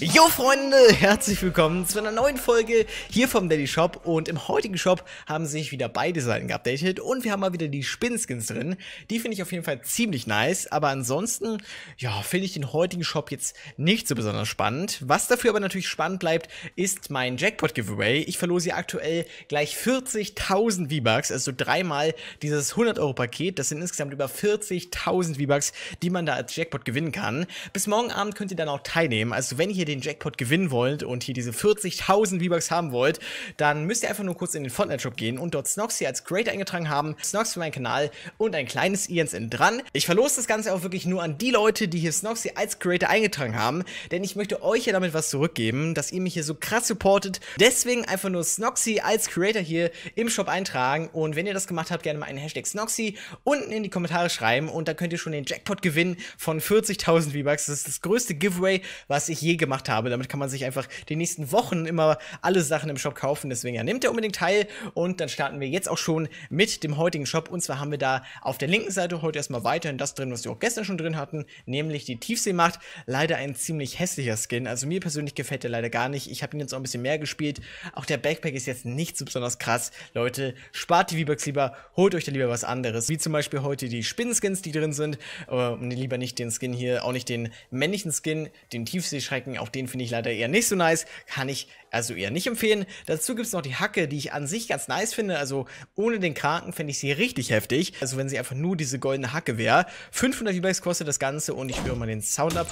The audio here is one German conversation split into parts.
Jo Freunde, herzlich willkommen zu einer neuen Folge hier vom Daddy Shop und im heutigen Shop haben sich wieder beide Seiten geupdatet und wir haben mal wieder die Spinskins drin. Die finde ich auf jeden Fall ziemlich nice, aber ansonsten, ja, finde ich den heutigen Shop jetzt nicht so besonders spannend. Was dafür aber natürlich spannend bleibt, ist mein Jackpot Giveaway. Ich verlose hier aktuell gleich 40.000 V-Bucks, also dreimal dieses 100 Euro Paket. Das sind insgesamt über 40.000 V-Bucks, die man da als Jackpot gewinnen kann. Bis morgen Abend könnt ihr dann auch teilnehmen, also wenn ihr den Jackpot gewinnen wollt und hier diese 40.000 V-Bucks haben wollt, dann müsst ihr einfach nur kurz in den Fortnite-Shop gehen und dort Snox hier als Creator eingetragen haben, Snox für meinen Kanal und ein kleines Ians dran. Ich verlose das Ganze auch wirklich nur an die Leute, die hier Snox hier als Creator eingetragen haben, denn ich möchte euch ja damit was zurückgeben, dass ihr mich hier so krass supportet. Deswegen einfach nur Snoxy als Creator hier im Shop eintragen und wenn ihr das gemacht habt, gerne mal einen Hashtag Snoxy unten in die Kommentare schreiben und dann könnt ihr schon den Jackpot gewinnen von 40.000 V-Bucks. Das ist das größte Giveaway, was ich je gemacht habe gemacht habe. Damit kann man sich einfach die nächsten Wochen immer alle Sachen im Shop kaufen. Deswegen ja, nehmt ihr unbedingt teil und dann starten wir jetzt auch schon mit dem heutigen Shop. Und zwar haben wir da auf der linken Seite heute erstmal weiterhin das drin, was wir auch gestern schon drin hatten, nämlich die Tiefseemacht. Leider ein ziemlich hässlicher Skin. Also mir persönlich gefällt der leider gar nicht. Ich habe ihn jetzt auch ein bisschen mehr gespielt. Auch der Backpack ist jetzt nicht so besonders krass. Leute, spart die V-Bucks lieber, holt euch da lieber was anderes. Wie zum Beispiel heute die Spinnenskins, die drin sind. Aber äh, lieber nicht den Skin hier, auch nicht den männlichen Skin, den Tiefseeschrecken, auch auch den finde ich leider eher nicht so nice. Kann ich also eher nicht empfehlen. Dazu gibt es noch die Hacke, die ich an sich ganz nice finde. Also ohne den Kraken fände ich sie richtig heftig. Also wenn sie einfach nur diese goldene Hacke wäre. 500 V-Bucks kostet das Ganze und ich höre mal den Sound ab.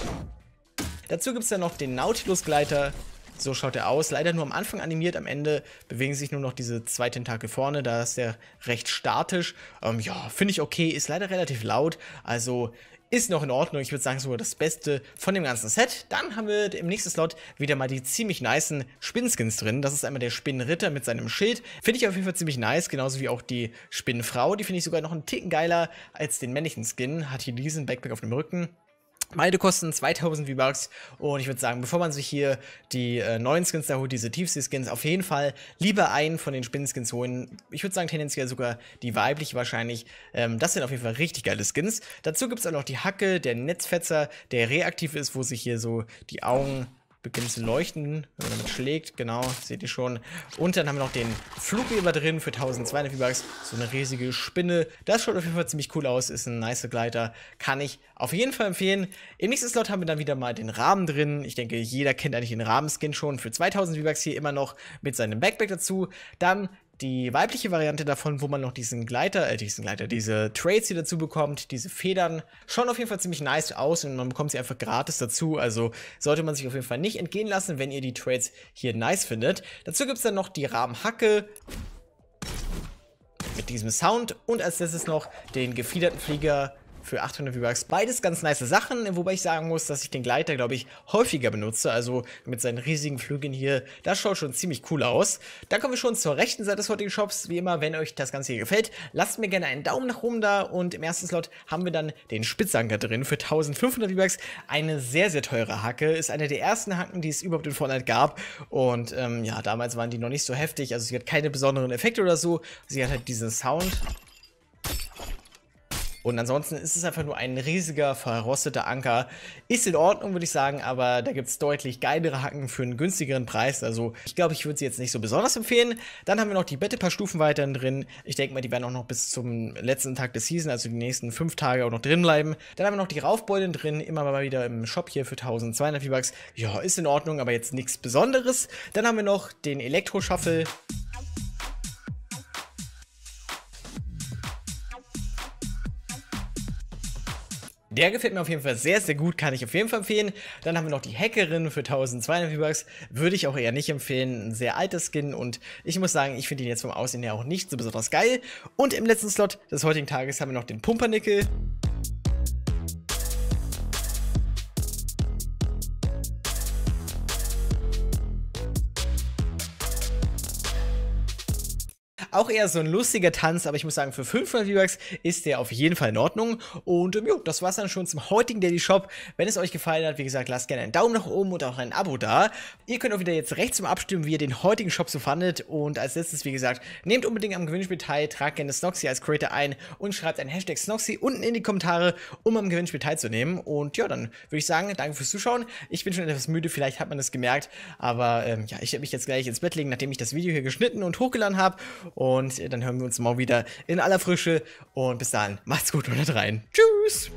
Dazu gibt es dann noch den Nautilus-Gleiter, so schaut er aus. Leider nur am Anfang animiert, am Ende bewegen sich nur noch diese zwei Tentakel vorne. Da ist er recht statisch. Ähm, ja, finde ich okay. Ist leider relativ laut. Also ist noch in Ordnung. Ich würde sagen, sogar das Beste von dem ganzen Set. Dann haben wir im nächsten Slot wieder mal die ziemlich nicen Spinnenskins drin. Das ist einmal der Spinnenritter mit seinem Schild. Finde ich auf jeden Fall ziemlich nice, genauso wie auch die Spinnenfrau. Die finde ich sogar noch einen Ticken geiler als den männlichen Skin. Hat hier diesen Backpack auf dem Rücken. Beide kosten 2000 V-Bucks und ich würde sagen, bevor man sich hier die äh, neuen Skins da holt, diese Tiefsee-Skins, auf jeden Fall lieber einen von den Spinnenskins holen. Ich würde sagen, tendenziell sogar die weibliche wahrscheinlich. Ähm, das sind auf jeden Fall richtig geile Skins. Dazu gibt es auch noch die Hacke, der Netzfetzer, der reaktiv ist, wo sich hier so die Augen beginnt zu leuchten, wenn man damit schlägt, genau, seht ihr schon. Und dann haben wir noch den Flugweber drin für 1200 V-Bucks, so eine riesige Spinne. Das schaut auf jeden Fall ziemlich cool aus, ist ein nice Gleiter, kann ich auf jeden Fall empfehlen. Im nächsten Slot haben wir dann wieder mal den Rahmen drin. Ich denke, jeder kennt eigentlich den Rahmen-Skin schon für 2000 V-Bucks hier immer noch mit seinem Backpack dazu. Dann die weibliche Variante davon, wo man noch diesen Gleiter, äh, diesen Gleiter, diese Trades, hier dazu bekommt, diese Federn, schauen auf jeden Fall ziemlich nice aus und man bekommt sie einfach gratis dazu. Also sollte man sich auf jeden Fall nicht entgehen lassen, wenn ihr die Trades hier nice findet. Dazu gibt es dann noch die Rahmenhacke mit diesem Sound und als letztes noch den gefiederten Flieger für 800 V-Bucks. Beides ganz nice Sachen, wobei ich sagen muss, dass ich den Gleiter, glaube ich, häufiger benutze. Also mit seinen riesigen Flügeln hier, das schaut schon ziemlich cool aus. Dann kommen wir schon zur rechten Seite des heutigen Shops. Wie immer, wenn euch das Ganze hier gefällt, lasst mir gerne einen Daumen nach oben da. Und im ersten Slot haben wir dann den Spitzanker drin für 1500 V-Bucks. Eine sehr, sehr teure Hacke. Ist eine der ersten Hacken, die es überhaupt in Fortnite gab. Und ähm, ja, damals waren die noch nicht so heftig. Also sie hat keine besonderen Effekte oder so. Sie hat halt diesen Sound. Und ansonsten ist es einfach nur ein riesiger, verrosteter Anker. Ist in Ordnung, würde ich sagen, aber da gibt es deutlich geilere Hacken für einen günstigeren Preis. Also ich glaube, ich würde sie jetzt nicht so besonders empfehlen. Dann haben wir noch die Bette paar Stufen weiter drin. Ich denke mal, die werden auch noch bis zum letzten Tag des Season, also die nächsten fünf Tage auch noch drin bleiben. Dann haben wir noch die Raufbeulen drin, immer mal wieder im Shop hier für 1200 V-Bucks. Ja, ist in Ordnung, aber jetzt nichts Besonderes. Dann haben wir noch den Elektro-Shuffle. Der gefällt mir auf jeden Fall sehr, sehr gut, kann ich auf jeden Fall empfehlen. Dann haben wir noch die Hackerin für 1200 V-Bucks, würde ich auch eher nicht empfehlen. Ein sehr alter Skin und ich muss sagen, ich finde ihn jetzt vom Aussehen her auch nicht so besonders geil. Und im letzten Slot des heutigen Tages haben wir noch den Pumpernickel. Auch eher so ein lustiger Tanz, aber ich muss sagen, für 500 V-Bucks ist der auf jeden Fall in Ordnung. Und ähm, jo, das war's dann schon zum heutigen Daily Shop. Wenn es euch gefallen hat, wie gesagt, lasst gerne einen Daumen nach oben und auch ein Abo da. Ihr könnt auch wieder jetzt rechts zum Abstimmen, wie ihr den heutigen Shop so fandet. Und als letztes, wie gesagt, nehmt unbedingt am Gewinnspiel teil, tragt gerne Snoxy als Creator ein und schreibt ein Hashtag Snoxy unten in die Kommentare, um am Gewinnspiel teilzunehmen. Und ja, dann würde ich sagen, danke fürs Zuschauen. Ich bin schon etwas müde, vielleicht hat man das gemerkt. Aber ähm, ja, ich werde mich jetzt gleich ins Bett legen, nachdem ich das Video hier geschnitten und hochgeladen habe. Und äh, dann hören wir uns mal wieder in aller Frische. Und bis dahin, macht's gut und rein. Tschüss!